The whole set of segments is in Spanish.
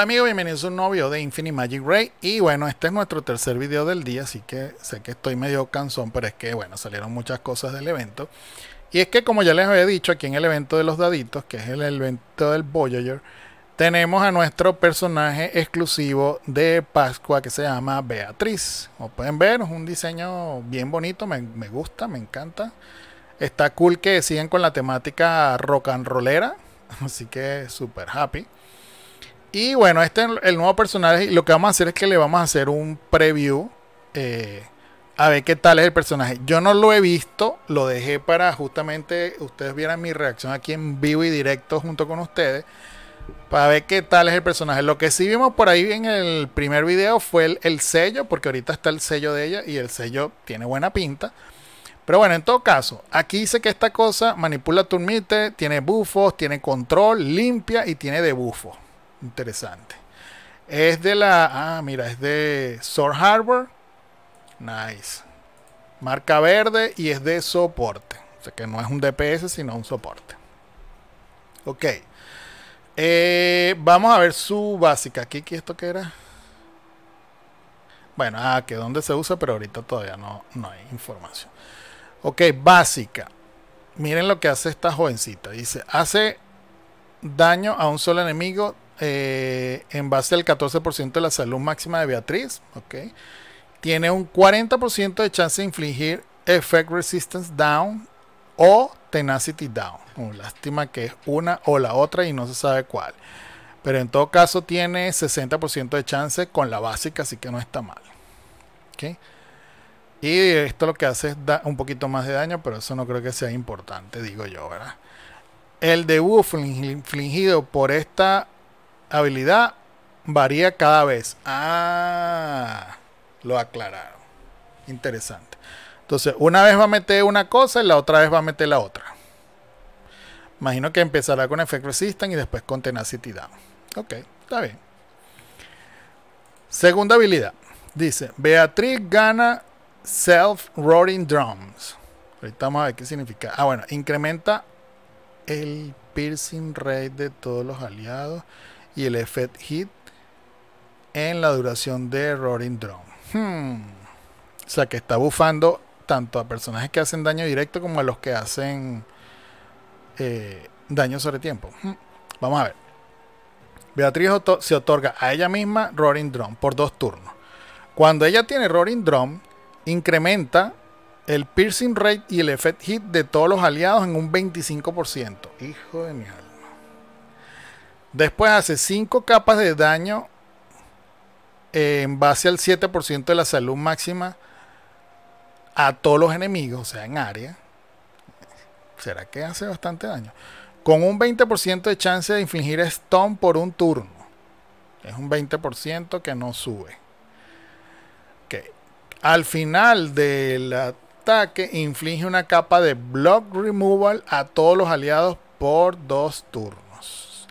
Hola amigos, bienvenidos a un novio de Infinity Magic Ray Y bueno, este es nuestro tercer video del día Así que sé que estoy medio cansón Pero es que bueno, salieron muchas cosas del evento Y es que como ya les había dicho Aquí en el evento de los daditos Que es el evento del Voyager Tenemos a nuestro personaje exclusivo de Pascua Que se llama Beatriz Como pueden ver, es un diseño bien bonito Me, gusta, me encanta Está cool que sigan con la temática rock and rollera Así que súper happy y bueno, este es el nuevo personaje. y Lo que vamos a hacer es que le vamos a hacer un preview. Eh, a ver qué tal es el personaje. Yo no lo he visto. Lo dejé para justamente ustedes vieran mi reacción aquí en vivo y directo junto con ustedes. Para ver qué tal es el personaje. Lo que sí vimos por ahí en el primer video fue el, sello. Porque ahorita está el sello de ella. Y el sello tiene buena pinta. Pero bueno, en todo caso, aquí dice que esta cosa manipula turmite, tiene bufos, tiene control, limpia y tiene debufos. Interesante. Es de la. Ah, mira, es de Sword Harbor. Nice. Marca verde y es de soporte. O sea que no es un DPS, sino un soporte. Ok. Eh, vamos a ver su básica. Aquí, ¿qué esto que era? Bueno, ah, que dónde se usa, pero ahorita todavía no, no hay información. Ok, básica. Miren lo que hace esta jovencita. Dice, hace daño a un solo enemigo eh, en base al 14% de la salud máxima de Beatriz. Tiene un 40% de chance de infligir Effect Resistance Down o Tenacity Down. Oh, lástima que es una o la otra y no se sabe cuál. Pero en todo caso tiene 60% de chance con la básica, así que no está mal. Y esto lo que hace es da un poquito más de daño, pero eso no creo que sea importante, digo yo, ¿verdad? El debuff infligido por esta habilidad varía cada vez. Ah, lo aclararon. Interesante. Entonces, una vez va a meter una cosa y la otra vez va a meter la otra. Imagino que empezará con Effect Resistance y después con Tenacity Down. Ok, está bien. Segunda habilidad. Dice, Beatriz gana Self-Roaring Drums. Ahorita vamos a ver qué significa. Ah, bueno, incrementa el piercing rate de todos los aliados y el effect hit en la duración de Roaring drum hmm. O sea que está bufando tanto a personajes que hacen daño directo como a los que hacen eh, daño sobre tiempo. Hmm. Vamos a ver. Beatriz se otorga a ella misma Roaring Drum por dos turnos. Cuando ella tiene Roaring Drum, incrementa el piercing rate y el effect hit de todos los aliados en un 25%. Hijo de mi alma. Después hace 5 capas de daño en base al 7% de la salud máxima a todos los enemigos, o sea, en área. ¿Será que hace bastante daño? Con un 20% de chance de infligir Stone por un turno. Es un 20% que no sube. Al final del ataque inflige una capa de block removal a todos los aliados por dos turnos.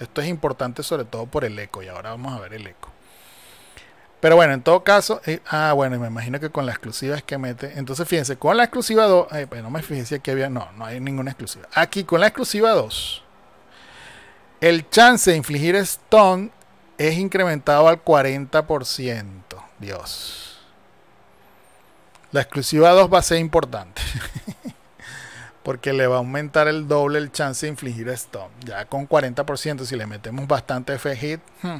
Esto es importante sobre todo por el eco y ahora vamos a ver el eco. Pero bueno, en todo caso, eh, ah, bueno, me imagino que con la exclusiva es que mete. Entonces, fíjense, con la exclusiva 2, pues, no me fijé si aquí había, no, no hay ninguna exclusiva. Aquí con la exclusiva 2, el chance de infligir stone es incrementado al 40%. Dios. La exclusiva 2 va a ser importante. porque le va a aumentar el doble el chance de infligir esto. Ya con 40%, si le metemos bastante F-hit, hmm,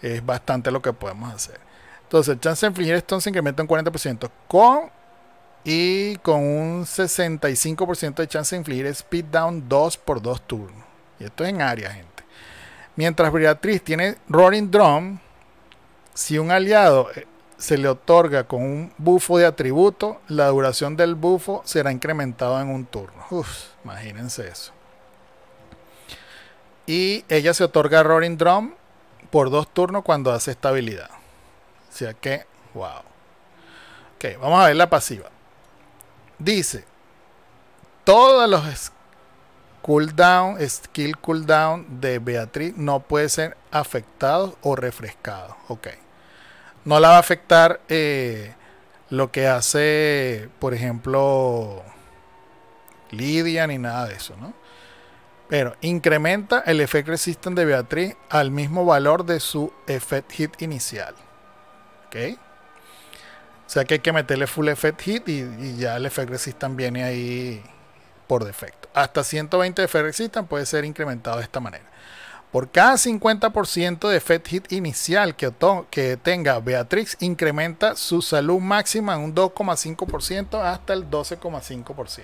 es bastante lo que podemos hacer. Entonces, el chance de infligir stone se incrementa un 40%. Con y con un 65% de chance de infligir speed down 2 por 2 turnos. Y esto es en área, gente. Mientras Briatriz tiene Roaring Drum, si un aliado eh, se le otorga con un bufo de atributo, la duración del bufo será incrementado en un turno. Uf, imagínense eso. Y ella se otorga Roaring Drum por dos turnos cuando hace esta habilidad. O sea que, wow. Ok, vamos a ver la pasiva. Dice, todos los cooldown, skill cooldown de Beatriz no puede ser afectados o refrescados. Ok no la va a afectar eh, lo que hace, por ejemplo, Lidia ni nada de eso, ¿no? Pero incrementa el efecto Resistant de Beatriz al mismo valor de su Effect Hit inicial. ¿Ok? O sea que hay que meterle Full Effect Hit y, ya el Effect Resistant viene ahí por defecto. Hasta 120 Effect Resistant puede ser incrementado de esta manera. Por cada 50% de Fed Hit inicial que, tenga Beatrix, incrementa su salud máxima en un 2,5% hasta el 12,5%.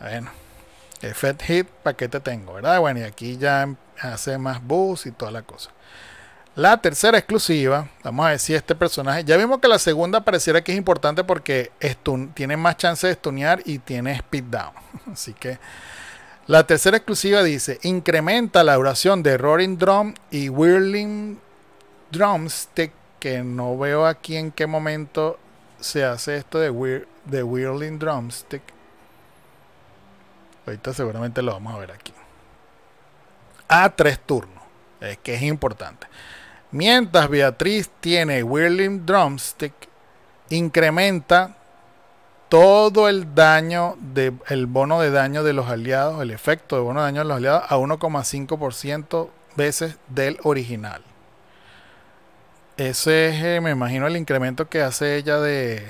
Bueno, el Fed Hit, ¿para qué te tengo? ¿Verdad? Bueno, y aquí ya em, hace más boost y toda la cosa. La tercera exclusiva, vamos a ver si este personaje, ya vimos que la segunda pareciera que es importante porque tiene más chance de stunear y tiene speed down. Así que la tercera exclusiva dice, incrementa la duración de Roaring Drum y Whirling Drumstick, que no veo aquí en qué momento se hace esto de, whir Whirling Drumstick. Ahorita seguramente lo vamos a ver aquí. A tres turnos, es que es importante. Mientras Beatriz tiene Whirling Drumstick, incrementa todo el daño de, el bono de daño de los aliados, el efecto de bono de daño de los aliados a 1,5% veces del original. Ese es, eh, me imagino, el incremento que hace ella de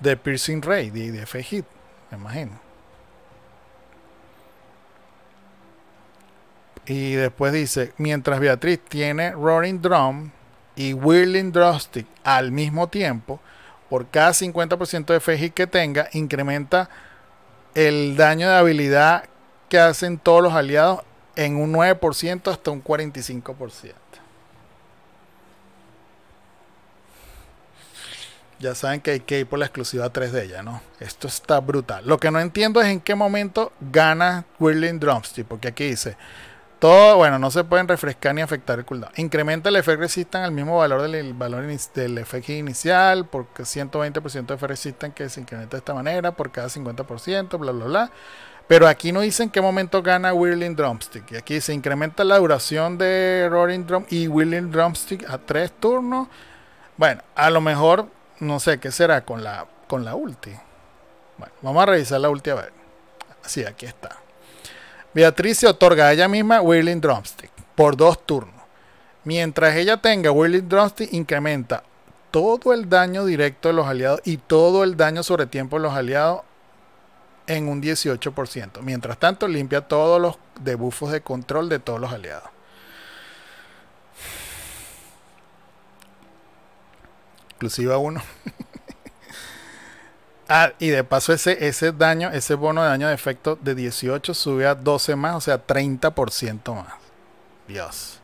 de piercing ray, de, de hit, me imagino. Y después dice, mientras Beatriz tiene Roaring Drum y Whirling Drustic... al mismo tiempo, por cada 50% de FEGI que tenga, incrementa el daño de habilidad que hacen todos los aliados en un 9% hasta un 45%. Ya saben que hay que ir por la exclusiva 3 de ella, ¿no? Esto está brutal. Lo que no entiendo es en qué momento gana Whirling Drumstick, porque aquí dice todo, bueno, no se pueden refrescar ni afectar el cooldown. Incrementa el efecto resistan al mismo valor del, valor del F inicial, porque 120% de efecto resistan que se incrementa de esta manera, por cada 50%, bla, bla, bla. Pero aquí no dice en qué momento gana Whirling Drumstick. Y aquí se incrementa la duración de Roaring Drum y Whirling Drumstick a tres turnos. Bueno, a lo mejor, no sé, ¿qué será con la, con la ulti? Bueno, vamos a revisar la ulti a ver. Sí, aquí está. Beatriz se otorga a ella misma Whirling Drumstick por dos turnos. Mientras ella tenga Whirling Drumstick, incrementa todo el daño directo de los aliados y todo el daño sobre tiempo de los aliados en un 18%. Mientras tanto, limpia todos los debufos de control de todos los aliados. Inclusive uno. Ah, y de paso ese, ese daño, ese bono de daño de efecto de 18 sube a 12 más, o sea, 30% más. Dios.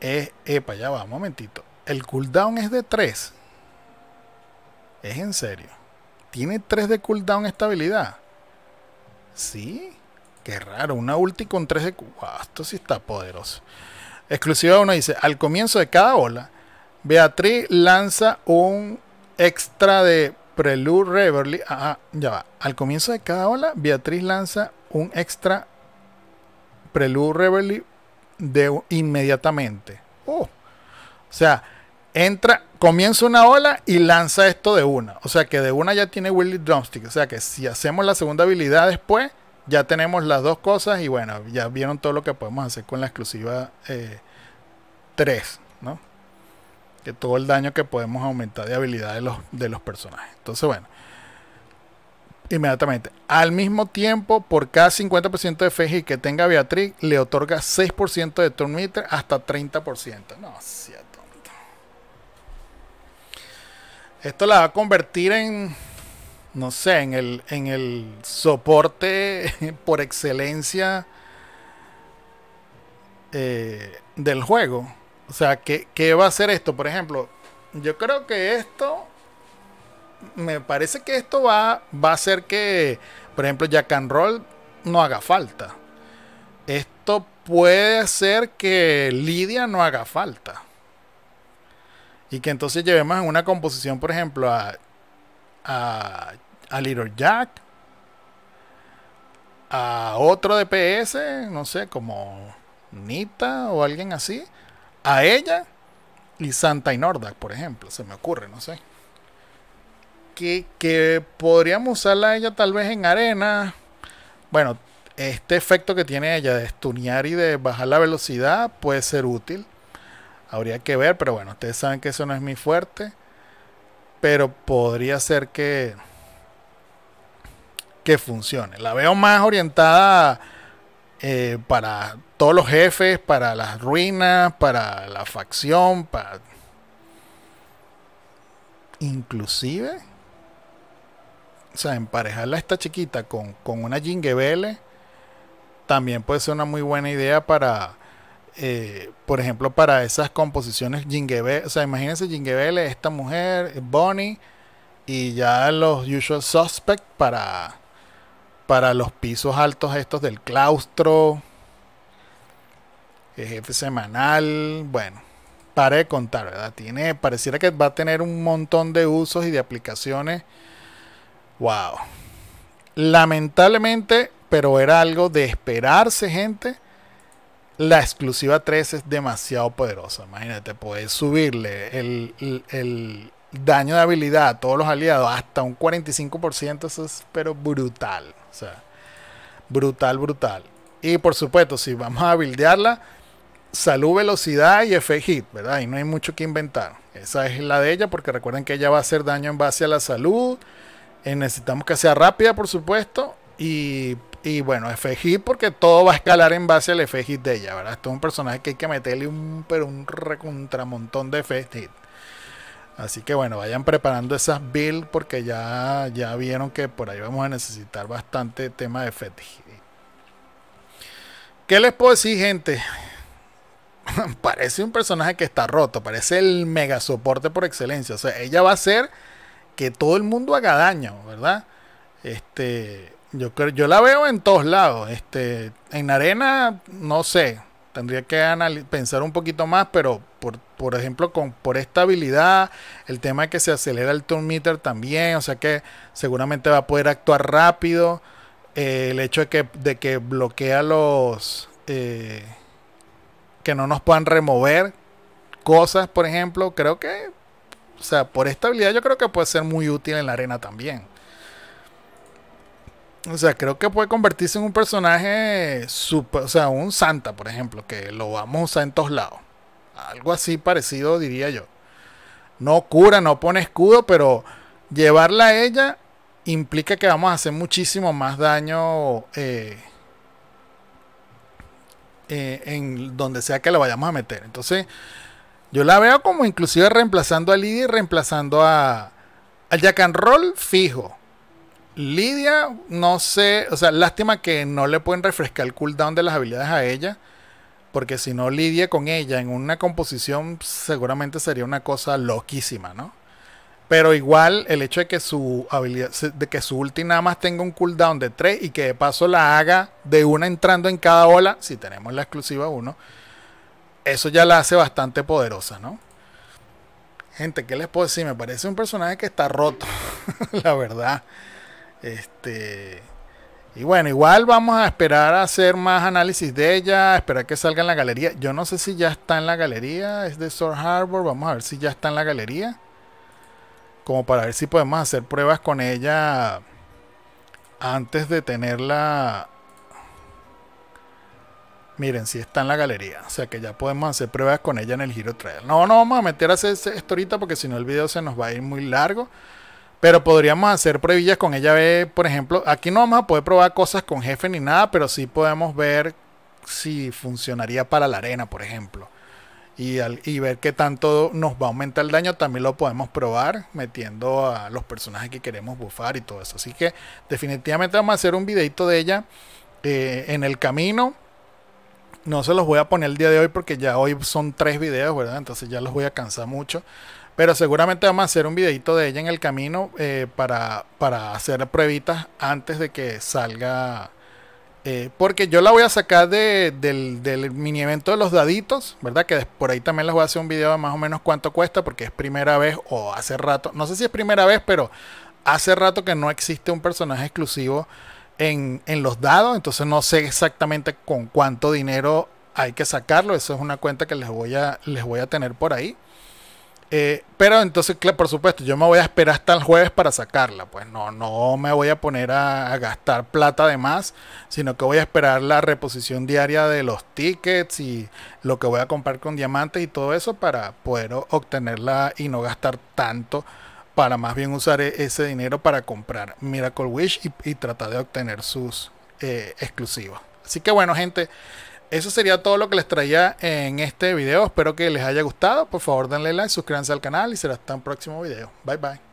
Eh, epa, ya va, un momentito. El cooldown es de 3. Es en serio. ¿Tiene 3 de cooldown esta habilidad? Sí. Qué raro, una ulti con 3 de... Wow, esto sí está poderoso. Exclusiva 1 dice, al comienzo de cada ola, Beatriz lanza un extra de Prelude Reverly. Ah, ya va. Al comienzo de cada ola, Beatriz lanza un extra Prelude Reverly de, inmediatamente. Oh. O sea, entra, comienza una ola y lanza esto de una. O sea que de una ya tiene Willy Drumstick. O sea que si hacemos la segunda habilidad después, ya tenemos las dos cosas. Y bueno, ya vieron todo lo que podemos hacer con la exclusiva 3. Eh, que todo el daño que podemos aumentar de habilidad de los, personajes. Entonces, bueno. Inmediatamente. Al mismo tiempo, por cada 50% de feji que tenga Beatriz, le otorga 6% de turn meter hasta 30%. No, sea tonto. Esto la va a convertir en, no sé, en el, soporte por excelencia eh, del juego o sea, ¿qué, va a hacer esto? Por ejemplo, yo creo que esto. Me parece que esto va, va a hacer que, por ejemplo, Jack and Roll no haga falta. Esto puede hacer que Lidia no haga falta. Y que entonces llevemos en una composición, por ejemplo, a, a Little Jack, a otro DPS, no sé, como Nita o alguien así a ella y Santa y Nordak, por ejemplo, se me ocurre, no sé. Que, que podríamos usarla a ella tal vez en arena. Bueno, este efecto que tiene ella de estunear y de bajar la velocidad puede ser útil. Habría que ver, pero bueno, ustedes saben que eso no es mi fuerte. Pero podría ser que, que funcione. La veo más orientada eh, para todos los jefes, para las ruinas, para la facción, para... Inclusive, o sea, emparejarla a esta chiquita con, una Jingebele también puede ser una muy buena idea para, eh, por ejemplo, para esas composiciones Jingebele. O sea, imagínense Jingebele, esta mujer, Bonnie, y ya los usual suspects para para los pisos altos estos del claustro, jefe semanal, bueno, para de contar, ¿verdad? Tiene, pareciera que va a tener un montón de usos y de aplicaciones. Wow. Lamentablemente, pero era algo de esperarse, gente. La exclusiva 3 es demasiado poderosa. Imagínate, puedes subirle el, el, daño de habilidad a todos los aliados hasta un 45%. Eso es pero brutal. O sea, brutal, brutal. Y por supuesto, si vamos a buildearla, salud, velocidad y F hit, ¿verdad? Y no hay mucho que inventar. Esa es la de ella, porque recuerden que ella va a hacer daño en base a la salud. Eh, necesitamos que sea rápida, por supuesto. Y, bueno, F hit, porque todo va a escalar en base al F hit de ella, ¿verdad? Esto es un personaje que hay que meterle un, pero un recontramontón de F hit. Así que bueno, vayan preparando esas builds porque ya, ya vieron que por ahí vamos a necesitar bastante tema de fetish. ¿Qué les puedo decir, gente? parece un personaje que está roto, parece el mega soporte por excelencia. O sea, ella va a hacer que todo el mundo haga daño, ¿verdad? Este, yo, yo la veo en todos lados. Este, en arena, no sé tendría que pensar un poquito más, pero por, ejemplo, con, por esta habilidad, el tema de que se acelera el turn meter también, o sea que seguramente va a poder actuar rápido. Eh, el hecho de que, de que bloquea los. Eh, que no nos puedan remover cosas, por ejemplo, creo que. O sea, por esta habilidad yo creo que puede ser muy útil en la arena también. O sea, creo que puede convertirse en un personaje o sea, un santa, por ejemplo, que lo vamos a usar en todos lados. Algo así parecido, diría yo. No cura, no pone escudo, pero llevarla a ella implica que vamos a hacer muchísimo más daño eh, eh, en donde sea que la vayamos a meter. Entonces, yo la veo como inclusive reemplazando a Lidia y reemplazando a, al Jack and Roll fijo Lidia, no sé, o sea, lástima que no le pueden refrescar el cooldown de las habilidades a ella, porque si no lidia con ella en una composición seguramente sería una cosa loquísima, ¿no? Pero igual el hecho de que su habilidad, de que su ulti nada más tenga un cooldown de 3 y que de paso la haga de una entrando en cada ola, si tenemos la exclusiva 1, eso ya la hace bastante poderosa, ¿no? Gente, ¿qué les puedo decir? Me parece un personaje que está roto, la verdad. Este, y bueno, igual vamos a esperar a hacer más análisis de ella, esperar que salga en la galería. Yo no sé si ya está en la galería, es de Sword Harbor, vamos a ver si ya está en la galería. Como para ver si podemos hacer pruebas con ella antes de tenerla. Miren, si está en la galería. O sea que ya podemos hacer pruebas con ella en el Giro Trail. No, no vamos a meter a hacer esto ahorita porque si no el video se nos va a ir muy largo. Pero podríamos hacer previllas con ella por ejemplo, aquí no vamos a poder probar cosas con jefe ni nada, pero sí podemos ver si funcionaría para la arena, por ejemplo. Y, ver qué tanto nos va a aumentar el daño, también lo podemos probar metiendo a los personajes que queremos buffar y todo eso. Así que definitivamente vamos a hacer un videito de ella eh, en el camino. No se los voy a poner el día de hoy porque ya hoy son tres videos, ¿verdad? Entonces ya los voy a cansar mucho. Pero seguramente vamos a hacer un videito de ella en el camino eh, para, para, hacer pruebitas antes de que salga. Eh, porque yo la voy a sacar del, mini evento de los daditos, ¿verdad? Que por ahí también les voy a hacer un video de más o menos cuánto cuesta, porque es primera vez o hace rato, no sé si es primera vez, pero hace rato que no existe un personaje exclusivo en, los dados, entonces no sé exactamente con cuánto dinero hay que sacarlo, eso es una cuenta que les voy a, les voy a tener por ahí. Eh, pero entonces, claro, por supuesto, yo me voy a esperar hasta el jueves para sacarla. Pues no, no me voy a poner a, gastar plata de más, sino que voy a esperar la reposición diaria de los tickets y lo que voy a comprar con diamantes y todo eso para poder obtenerla y no gastar tanto para más bien usar e, ese dinero para comprar Miracle Wish y, tratar de obtener sus exclusivas eh, exclusivos. Así que bueno, gente, eso sería todo lo que les traía en este video. Espero que les haya gustado. Por favor, denle like, suscríbanse al canal y será hasta un próximo video. Bye bye.